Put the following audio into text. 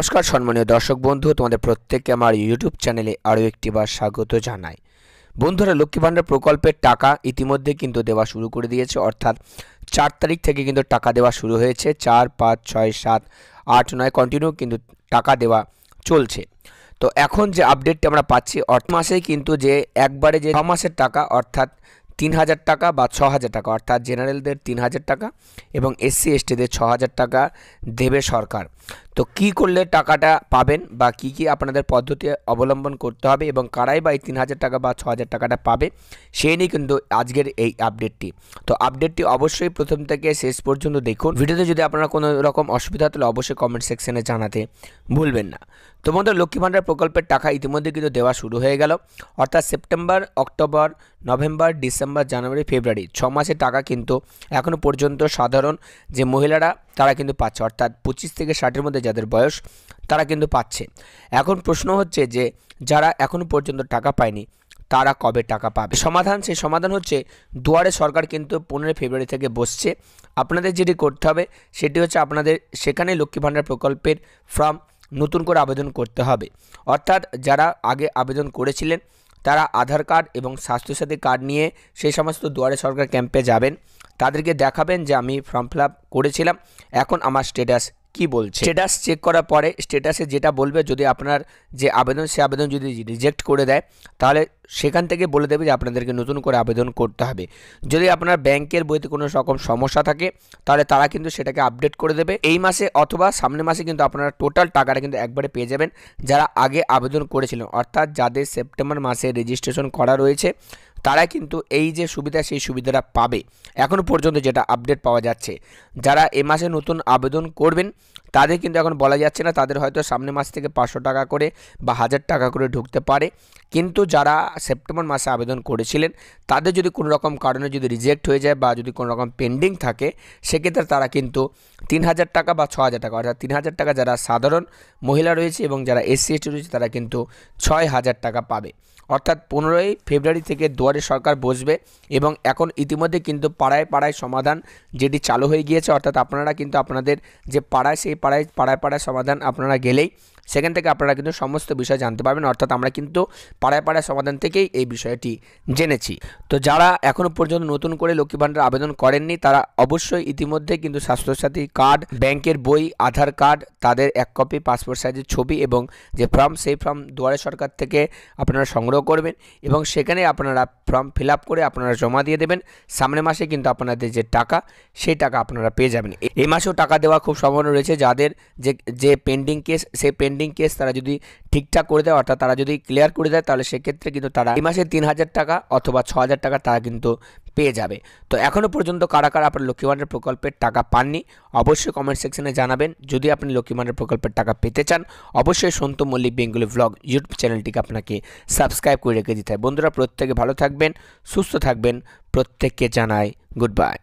নমস্কার সম্মানীয় দর্শক বন্ধু তোমাদের প্রত্যেককে আমার ইউটিউব চ্যানেলে আরও একটিবার স্বাগত জানাই বন্ধুরা লক্ষ্মী ভাণ্ডার প্রকল্পের টাকা ইতিমধ্যে কিন্তু দেওয়া শুরু করে দিয়েছে অর্থাৎ চার তারিখ থেকে কিন্তু টাকা দেওয়া শুরু হয়েছে চার পাঁচ ছয় সাত আট নয় কন্টিনিউ কিন্তু টাকা দেওয়া চলছে তো এখন যে আপডেটটি আমরা পাচ্ছি অর্থ মাসেই কিন্তু যে একবারে যে ছ মাসের টাকা অর্থাৎ তিন হাজার টাকা বা ছ হাজার টাকা অর্থাৎ জেনারেলদের তিন হাজার টাকা এবং এসসি এসটিদের ছ হাজার টাকা দেবে সরকার তো কি করলে টাকাটা পাবেন বা কি কি আপনাদের পদ্ধতি অবলম্বন করতে হবে এবং কারাই বা এই তিন হাজার টাকা বা ছ হাজার টাকাটা পাবে সেই নিয়ে কিন্তু আজকের এই আপডেটটি তো আপডেটটি অবশ্যই প্রথম থেকে শেষ পর্যন্ত দেখুন ভিডিওতে যদি আপনারা কোনো রকম অসুবিধা তাহলে অবশ্যই কমেন্ট সেকশনে জানাতে ভুলবেন না তোমাদের লক্ষ্মী ভাণ্ডার প্রকল্পের টাকা ইতিমধ্যে কিন্তু দেওয়া শুরু হয়ে গেল অর্থাৎ September October November December January February ছ মাসের টাকা কিন্তু এখনও পর্যন্ত সাধারণ যে মহিলারা তারা কিন্তু পাচ্ছে অর্থাৎ পঁচিশ থেকে ষাটের মধ্যে যাদের বয়স তারা কিন্তু পাচ্ছে এখন প্রশ্ন হচ্ছে যে যারা এখনও পর্যন্ত টাকা পায়নি তারা কবে টাকা পাবে সমাধান সেই সমাধান হচ্ছে দুয়ারে সরকার কিন্তু পনেরোই ফেব্রুয়ারি থেকে বসছে আপনাদের যেটি করতে হবে সেটি হচ্ছে আপনাদের সেখানে লক্ষ্মী ভাণ্ডার প্রকল্পের ফর্ম নতুন করে আবেদন করতে হবে অর্থাৎ যারা আগে আবেদন করেছিলেন তারা আধার কার্ড এবং স্বাস্থ্যসাথী কার্ড নিয়ে সেই সমস্ত দুয়ারে সরকার ক্যাম্পে যাবেন তাদেরকে দেখাবেন যে আমি ফর্ম ফিল করেছিলাম এখন আমার স্টেটাস কি বলছে স্টেটাস চেক করার পরে স্টেটাসে যেটা বলবে যদি আপনার যে আবেদন সে আবেদন যদি রিজেক্ট করে দেয় তাহলে সেখান থেকে বলে দেবে যে আপনাদেরকে নতুন করে আবেদন করতে হবে যদি আপনার ব্যাংকের বইতে কোনো রকম সমস্যা থাকে তাহলে তারা কিন্তু সেটাকে আপডেট করে দেবে এই মাসে অথবা সামনের মাসে কিন্তু আপনারা টোটাল টাকাটা কিন্তু একবারে পেয়ে যাবেন যারা আগে আবেদন করেছিলেন অর্থাৎ যাদের সেপ্টেম্বর মাসে রেজিস্ট্রেশন করা রয়েছে তারা কিন্তু এই যে সুবিধা সেই সুবিধাটা পাবে এখনও পর্যন্ত যেটা আপডেট পাওয়া যাচ্ছে যারা এ মাসে নতুন আবেদন করবেন তাদের কিন্তু এখন বলা যাচ্ছে না তাদের হয়তো সামনের মাস থেকে পাঁচশো টাকা করে বা হাজার টাকা করে ঢুকতে পারে কিন্তু যারা সেপ্টেম্বর মাসে আবেদন করেছিলেন তাদের যদি কোনো রকম কারণে যদি রিজেক্ট হয়ে যায় বা যদি কোনো রকম পেন্ডিং থাকে সেক্ষেত্রে তারা কিন্তু তিন হাজার টাকা বা ছ হাজার টাকা অর্থাৎ তিন হাজার টাকা যারা সাধারণ মহিলা রয়েছে এবং যারা এসসি এসটি রয়েছে তারা কিন্তু ছয় হাজার টাকা পাবে অর্থাৎ পনেরোই ফেব্রুয়ারি থেকে দুয়ারে সরকার বসবে এবং এখন ইতিমধ্যে কিন্তু পাড়ায় পাড়ায় সমাধান যেটি চালু হয়ে গিয়েছে অর্থাৎ আপনারা কিন্তু আপনাদের যে পাড়ায় সেই পাড়ায় পাড়ায় পাড়ায় সমাধান আপনারা গেলেই সেখান থেকে আপনারা কিন্তু সমস্ত বিষয় জানতে পারবেন অর্থাৎ আমরা কিন্তু পাড়ায় পাড়ায় সমাধান থেকেই এই বিষয়টি জেনেছি তো যারা এখনও পর্যন্ত নতুন করে লক্ষ্মী ভাণ্ডার আবেদন করেননি তারা অবশ্যই ইতিমধ্যে কিন্তু স্বাস্থ্যসাথী কার্ড ব্যাংকের বই আধার কার্ড তাদের এক কপি পাসপোর্ট সাইজের ছবি এবং যে ফর্ম সেই ফর্ম দুয়ারে সরকার থেকে আপনারা সংগ্রহ করবেন এবং সেখানে আপনারা ফর্ম ফিল করে আপনারা জমা দিয়ে দেবেন সামনের মাসে কিন্তু আপনাদের যে টাকা সেই টাকা আপনারা পেয়ে যাবেন এই মাসেও টাকা দেওয়া খুব সম্ভাবনা রয়েছে যাদের যে যে পেন্ডিং কেস সেই পেন্ডিং পেন্ডিং কেস তারা যদি ঠিকঠাক করে দেয় অর্থাৎ তারা যদি ক্লিয়ার করে দেয় তাহলে সেক্ষেত্রে কিন্তু তারা এই মাসে তিন হাজার টাকা অথবা ছ হাজার টাকা তারা কিন্তু পেয়ে যাবে তো এখনও পর্যন্ত কারা কারা আপনার লক্ষ্মী ভাণ্ডার প্রকল্পের টাকা পাননি অবশ্যই কমেন্ট সেকশনে জানাবেন যদি আপনি লক্ষ্মী ভাণ্ডার প্রকল্পের টাকা পেতে চান অবশ্যই Santu Mallick Bengali blog YouTube চ্যানেলটিকে আপনাকে সাবস্ক্রাইব করে রেখে দিতে হয় বন্ধুরা প্রত্যেকে ভালো থাকবেন সুস্থ থাকবেন প্রত্যেককে জানাই গুড বাই